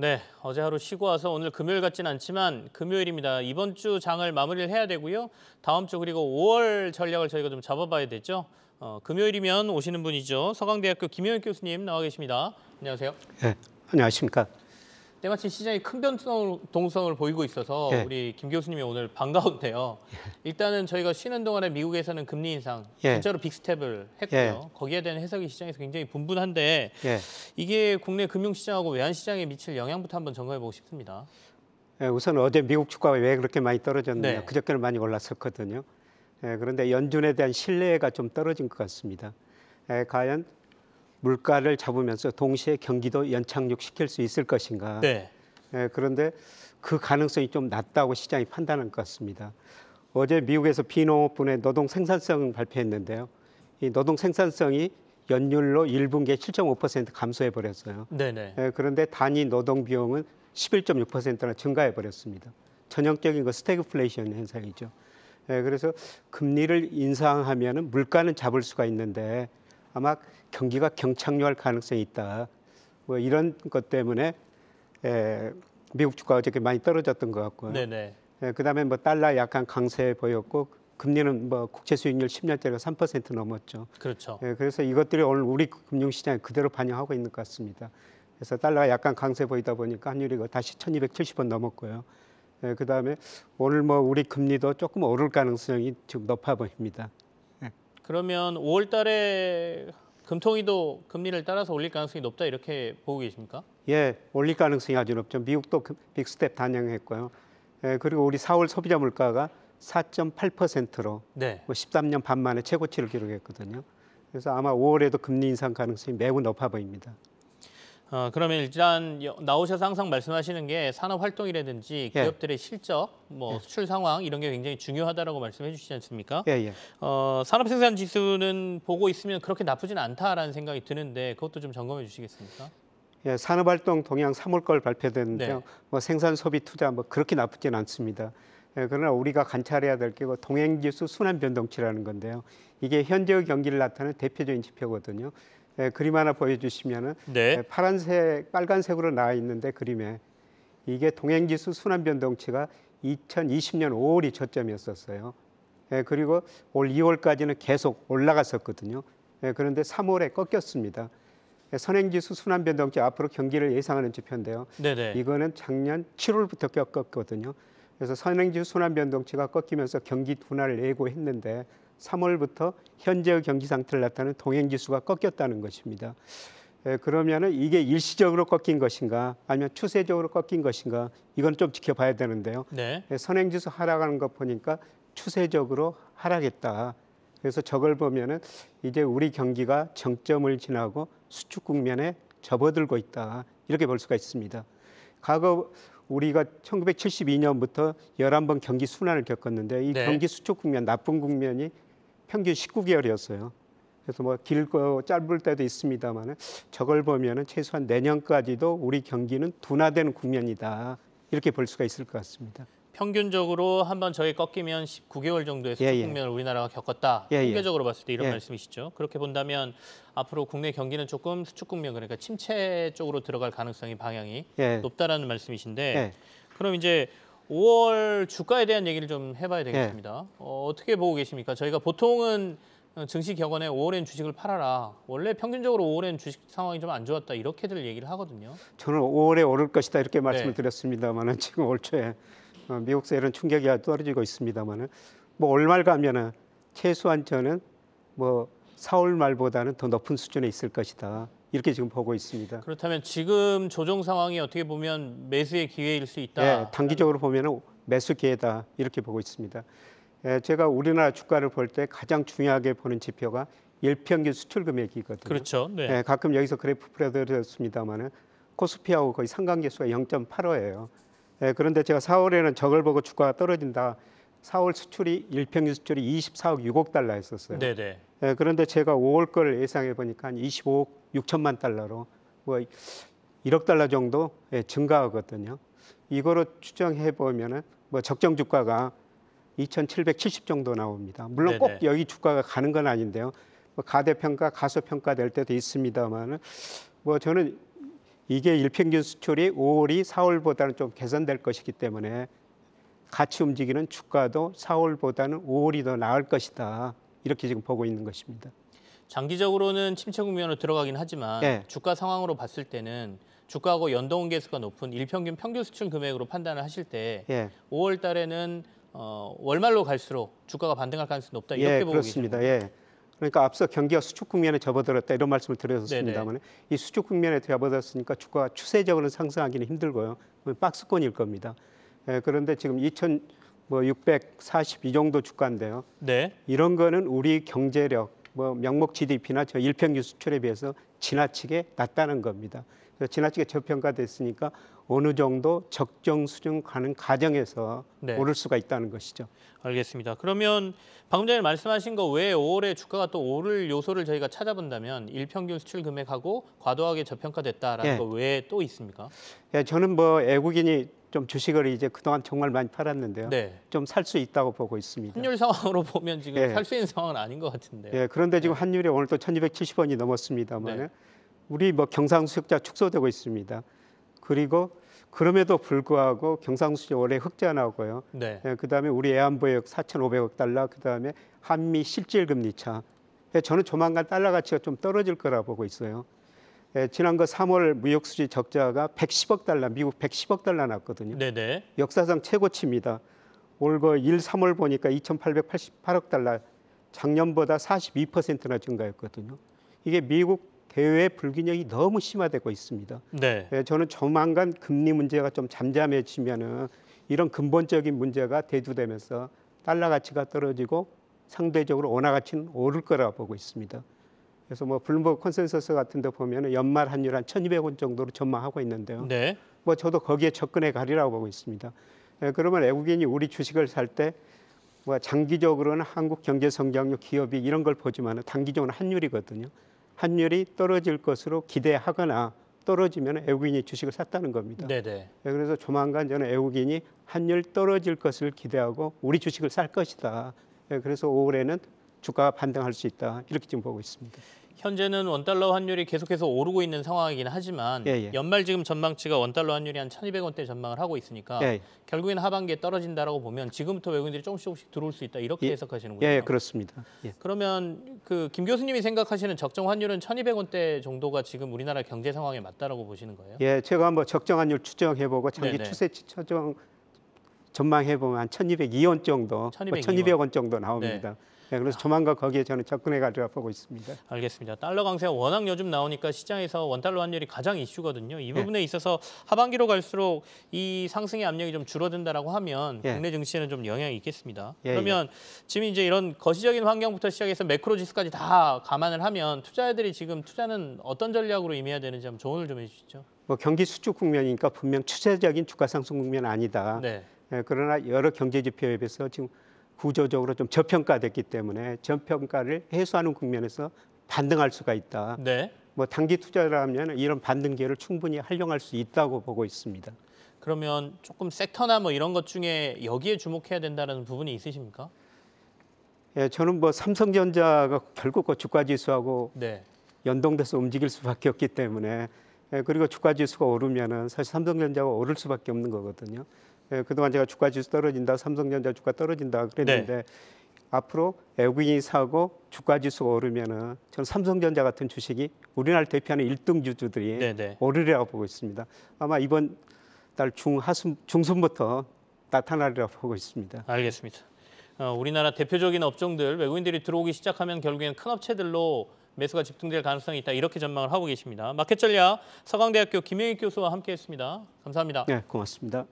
네, 어제 하루 쉬고 와서 오늘 금요일 같진 않지만 금요일입니다. 이번 주 장을 마무리를 해야 되고요. 다음 주 그리고 5월 전략을 저희가 좀 잡아봐야 되죠. 어, 금요일이면 오시는 분이죠. 서강대학교 김영익 교수님 나와 계십니다. 안녕하세요. 네, 안녕하십니까. 때마침 시장이 큰 변동성을 보이고 있어서 예. 우리 김 교수님이 오늘 반가운데요. 예. 일단은 저희가 쉬는 동안에 미국에서는 금리 인상 예. 진짜로 빅스텝을 했고요. 예. 거기에 대한 해석이 시장에서 굉장히 분분한데 예. 이게 국내 금융시장하고 외환시장에 미칠 영향부터 한번 점검해보고 싶습니다. 예, 우선 어제 미국 주가가 왜 그렇게 많이 떨어졌느냐. 네. 그저께는 많이 올랐었거든요. 그런데 연준에 대한 신뢰가 좀 떨어진 것 같습니다. 과연 물가를 잡으면서 동시에 경기도 연착륙시킬 수 있을 것인가. 네. 예, 그런데 그 가능성이 좀 낮다고 시장이 판단한 것 같습니다. 어제 미국에서 비농업분의 노동 생산성 발표했는데요. 이 노동 생산성이 연율로 1분기에 7.5% 감소해 버렸어요. 네네. 예, 그런데 단위 노동 비용은 11.6%나 증가해 버렸습니다. 전형적인 그 스태그플레이션 현상이죠. 예, 그래서 금리를 인상하면 물가는 잡을 수가 있는데 아마 경기가 경착륙할 가능성이 있다. 뭐 이런 것 때문에 에, 미국 주가가 어저께 많이 떨어졌던 것 같고요. 네네. 에, 그다음에 뭐 달러 약간 강세 보였고 금리는 뭐 국채 수익률 10년짜리가 3% 넘었죠. 그렇죠. 예, 그래서 이것들이 오늘 우리 금융시장에 그대로 반영하고 있는 것 같습니다. 그래서 달러가 약간 강세 보이다 보니까 환율이 다시 1,270원 넘었고요. 예, 그다음에 오늘 뭐 우리 금리도 조금 오를 가능성이 지금 높아 보입니다. 그러면 5월 달에 금통위도 금리를 따라서 올릴 가능성이 높다 이렇게 보고 계십니까? 예, 올릴 가능성이 아주 높죠. 미국도 그 빅스텝 단행했고요. 예, 그리고 우리 4월 소비자 물가가 4.8%로 네. 13년 뭐 반 만에 최고치를 기록했거든요. 그래서 아마 5월에도 금리 인상 가능성이 매우 높아 보입니다. 어, 그러면 일단 나오셔서 항상 말씀하시는 게 산업 활동이라든지 예. 기업들의 예. 실적, 뭐 예. 수출 상황 이런 게 굉장히 중요하다라고 말씀해 주시지 않습니까? 예, 예. 어, 산업 생산 지수는 보고 있으면 그렇게 나쁘진 않다라는 생각이 드는데 그것도 좀 점검해 주시겠습니까? 예, 산업 활동 동향 3월 걸 발표됐는데요. 네. 뭐 생산 소비 투자 뭐 그렇게 나쁘진 않습니다. 예, 그러나 우리가 관찰해야 될게 그 동행 지수 순환 변동치라는 건데요. 이게 현재 의 경기를 나타내는 대표적인 지표거든요. 예, 그림 하나 보여주시면은 네. 예, 파란색, 빨간색으로 나와 있는데 그림에 이게 동행지수 순환 변동치가 2020년 5월이 저점이었었어요. 예, 그리고 올 2월까지는 계속 올라갔었거든요. 예, 그런데 3월에 꺾였습니다. 예, 선행지수 순환 변동치 앞으로 경기를 예상하는 지표인데요. 네네. 이거는 작년 7월부터 꺾었거든요. 그래서 선행지수 순환 변동치가 꺾이면서 경기 둔화를 예고했는데 3월부터 현재의 경기 상태를 나타내는 동행 지수가 꺾였다는 것입니다. 예, 그러면은 이게 일시적으로 꺾인 것인가 아니면 추세적으로 꺾인 것인가 이건 좀 지켜봐야 되는데요. 네. 예, 선행 지수 하락하는 것 보니까 추세적으로 하락했다. 그래서 저걸 보면은 이제 우리 경기가 정점을 지나고 수축 국면에 접어들고 있다. 이렇게 볼 수가 있습니다. 과거 우리가 1972년부터 11번 경기 순환을 겪었는데 이 네. 경기 수축 국면, 나쁜 국면이 평균 19개월이었어요. 그래서 뭐 길고 짧을 때도 있습니다만 저걸 보면은 최소한 내년까지도 우리 경기는 둔화되는 국면이다 이렇게 볼 수가 있을 것 같습니다. 평균적으로 한번 저희 꺾이면 19개월 정도의 수축 예, 예, 국면을 우리나라가 겪었다. 예, 예. 통계적으로 봤을 때 이런 예. 말씀이시죠. 그렇게 본다면 앞으로 국내 경기는 조금 수축 국면 그러니까 침체 쪽으로 들어갈 가능성이 방향이 높다라는 말씀이신데 그럼 이제 5월 주가에 대한 얘기를 좀 해봐야 예. 되겠습니다. 네. 어, 어떻게 보고 계십니까? 저희가 보통은 어, 증시 격언에 5월엔 주식을 팔아라. 원래 평균적으로 5월엔 주식 상황이 좀 안 좋았다 이렇게들 얘기를 하거든요. 저는 5월에 오를 것이다 이렇게 네. 말씀을 네. 드렸습니다만은 지금 올 초에 어, 미국에서 이런 충격이 떨어지고 있습니다만은 뭐 월말 가면은 최소한 저는 뭐 4월 말보다는 더 높은 수준에 있을 것이다. 이렇게 지금 보고 있습니다. 그렇다면 지금 조정 상황이 어떻게 보면 매수의 기회일 수 있다. 예, 단기적으로 보면 매수 기회다 이렇게 보고 있습니다. 예, 제가 우리나라 주가를 볼 때 가장 중요하게 보는 지표가 일평균 수출 금액이거든요. 그렇죠. 네. 예, 가끔 여기서 그래프 풀어드렸습니다마는 코스피하고 거의 상관계수가 0.85예요. 예, 그런데 제가 4월에는 저걸 보고 주가가 떨어진다. 4월 수출이 일평균 수출이 24억 6억 달러 했었어요. 네네. 예, 그런데 제가 5월 거를 예상해 보니까 한 25억 6천만 달러로 뭐 1억 달러 정도 예, 증가하거든요. 이거로 추정해 보면은 뭐 적정 주가가 2,770 정도 나옵니다. 물론 네네. 꼭 여기 주가가 가는 건 아닌데요. 뭐 가대평가, 가소평가 될 때도 있습니다만은 뭐 저는 이게 일평균 수출이 5월이 4월보다는 좀 개선될 것이기 때문에 같이 움직이는 주가도 4월보다는 5월이 더 나을 것이다. 이렇게 지금 보고 있는 것입니다. 장기적으로는 침체 국면으로 들어가긴 하지만 예. 주가 상황으로 봤을 때는 주가하고 연동 계수가 높은 일평균 평균 수출 금액으로 판단을 하실 때 예. 5월 달에는 어, 월말로 갈수록 주가가 반등할 가능성이 높다 이렇게 예, 보고 그렇습니다. 계십니다. 예. 그러니까 앞서 경기가 수축 국면에 접어들었다 이런 말씀을 드렸습니다만 이 수축 국면에 접어들었으니까 주가가 추세적으로 는 상승하기는 힘들고요. 박스권일 겁니다. 예, 그런데 지금 2,642 뭐 정도 주가인데요. 네. 이런 거는 우리 경제력 뭐 명목 GDP나 저 일평균 수출에 비해서 지나치게 낮다는 겁니다. 그래서 지나치게 저평가됐으니까 어느 정도 적정 수준 가는 과정에서 네. 오를 수가 있다는 것이죠. 알겠습니다. 그러면 방금 전에 말씀하신 거 외에 올해 주가가 또 오를 요소를 저희가 찾아본다면 일평균 수출 금액하고 과도하게 저평가됐다라는 네. 거 외에 또 있습니까? 예, 저는 뭐 애국인이 좀 주식을 이제 그동안 정말 많이 팔았는데요. 네. 좀살 수 있다고 보고 있습니다. 환율 상황으로 보면 지금 네. 예. 살수 있는 상황은 아닌 것 같은데요. 네, 예, 그런데 지금 네. 환율이 오늘 또 1270원이 넘었습니다만 네. 우리 뭐 경상수역자 축소되고 있습니다. 그리고 그럼에도 불구하고 경상수지 올해 흑자 나오고요. 네. 예, 그다음에 우리 애안보역 4,500억 달러, 그다음에 한미 실질금리 차. 예, 저는 조만간 달러 가치가 좀 떨어질 거라 보고 있어요. 예, 지난 거 그 3월 무역수지 적자가 110억 달러, 미국 110억 달러 났거든요. 네네. 역사상 최고치입니다. 올 거 1, 그 3월 보니까 2,888억 달러, 작년보다 42%나 증가했거든요. 이게 미국 대외 불균형이 너무 심화되고 있습니다. 네. 예, 저는 조만간 금리 문제가 좀 잠잠해지면은 이런 근본적인 문제가 대두되면서 달러 가치가 떨어지고 상대적으로 원화 가치는 오를 거라 보고 있습니다. 그래서 뭐 블룸버그 컨센서스 같은 데 보면 연말 환율 한 1200원 정도로 전망하고 있는데요. 네. 뭐 저도 거기에 접근해 가리라고 보고 있습니다. 예, 그러면 외국인이 우리 주식을 살 때 뭐 장기적으로는 한국 경제 성장률, 기업이 이런 걸 보지만 단기적으로 는 환율이거든요. 환율이 떨어질 것으로 기대하거나 떨어지면 외국인이 주식을 샀다는 겁니다. 네네. 네. 예, 그래서 조만간 저는 외국인이 환율 떨어질 것을 기대하고 우리 주식을 살 것이다. 예, 그래서 올해는 주가가 반등할 수 있다 이렇게 지금 보고 있습니다. 현재는 원달러 환율이 계속해서 오르고 있는 상황이긴 하지만 예, 예. 연말 지금 전망치가 원달러 환율이 한 1,200원대 전망을 하고 있으니까 예, 예. 결국엔 하반기에 떨어진다라고 보면 지금부터 외국인들이 조금씩 조금씩 들어올 수 있다 이렇게 예. 해석하시는군요. 예, 예, 그렇습니다. 예. 그러면 그 김 교수님이 생각하시는 적정 환율은 1,200원대 정도가 지금 우리나라 경제 상황에 맞다라고 보시는 거예요? 예, 제가 한번 적정 환율 추정해보고 장기 네네. 추세치 추정 전망해보면 한 1,202원 정도, 1,202원. 뭐 1,200원 정도 나옵니다. 네. 네, 그래서 조만간 거기에 저는 접근해 가려 보고 있습니다. 알겠습니다. 달러 강세가 워낙 요즘 나오니까 시장에서 원달러 환율이 가장 이슈거든요. 이 네. 부분에 네. 있어서 하반기로 갈수록 이 상승의 압력이 좀 줄어든다라고 하면 예. 국내 증시에는 좀 영향이 있겠습니다. 예, 예. 그러면 예. 지금 이제 이런 거시적인 환경부터 시작해서 매크로 지수까지 다 감안을 하면 투자자들이 지금 투자는 어떤 전략으로 임해야 되는지 한번 조언을 좀 해주시죠. 뭐 경기 수축 국면이니까 분명 추세적인 주가 상승 국면 아니다. 네. 예, 그러나 여러 경제 지표에 비해서 지금 구조적으로 좀 저평가됐기 때문에 저평가를 해소하는 국면에서 반등할 수가 있다. 네. 뭐 단기 투자라면 이런 반등 기회를 충분히 활용할 수 있다고 보고 있습니다. 그러면 조금 섹터나 뭐 이런 것 중에 여기에 주목해야 된다는 부분이 있으십니까? 예, 저는 뭐 삼성전자가 결국 그 주가 지수하고 네. 연동돼서 움직일 수밖에 없기 때문에 예, 그리고 주가 지수가 오르면은 사실 삼성전자가 오를 수밖에 없는 거거든요. 예, 그동안 제가 주가 지수 떨어진다, 삼성전자 주가 떨어진다 그랬는데 네. 앞으로 외국인이 사고 주가 지수가 오르면은 저는 삼성전자 같은 주식이 우리나라 대표하는 일등 주주들이 네네. 네. 오르리라고 보고 있습니다. 아마 이번 달 중하순 중순부터 나타나리라고 보고 있습니다. 알겠습니다. 어, 우리나라 대표적인 업종들 외국인들이 들어오기 시작하면 결국엔 큰 업체들로 매수가 집중될 가능성이 있다 이렇게 전망을 하고 계십니다. 마켓 전략 서강대학교 김영익 교수와 함께했습니다. 감사합니다. 네, 고맙습니다.